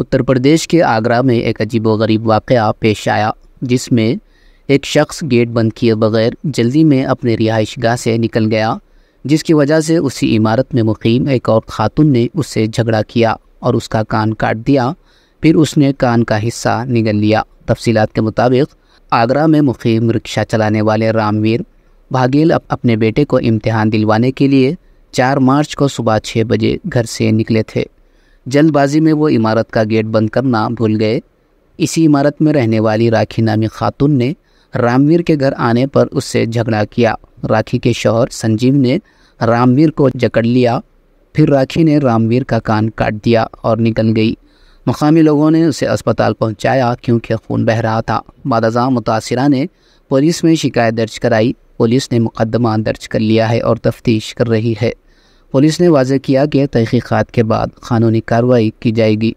उत्तर प्रदेश के आगरा में एक अजीब गरीब वाक़ पेश आया जिसमें एक शख्स गेट बंद किए बगैर जल्दी में अपने रिहाइश गाह से निकल गया जिसकी वजह से उसी इमारत में मुकीम एक और खातून ने उससे झगड़ा किया और उसका कान काट दिया फिर उसने कान का हिस्सा निगल लिया तफसीत के मुताबिक आगरा में मुकीम रिक्शा चलाने वाले रामवीर भागेल अपने बेटे को इम्तहान दिलवाने के लिए चार मार्च को सुबह छः बजे घर से निकले थे जल्दबाजी में वो इमारत का गेट बंद करना भूल गए इसी इमारत में रहने वाली राखी नामी खातून ने रामवीर के घर आने पर उससे झगड़ा किया राखी के शौहर संजीव ने रामवीर को जकड़ लिया फिर राखी ने रामवीर का कान काट दिया और निकल गई मकामी लोगों ने उसे अस्पताल पहुंचाया क्योंकि खून बह रहा था बादजा मुतासरा ने पुलिस में शिकायत दर्ज कराई पुलिस ने मुकदमा दर्ज कर लिया है और तफ्तीश कर रही है पुलिस ने वाजे किया कि तहकीक़ात के बाद कानूनी कार्रवाई की जाएगी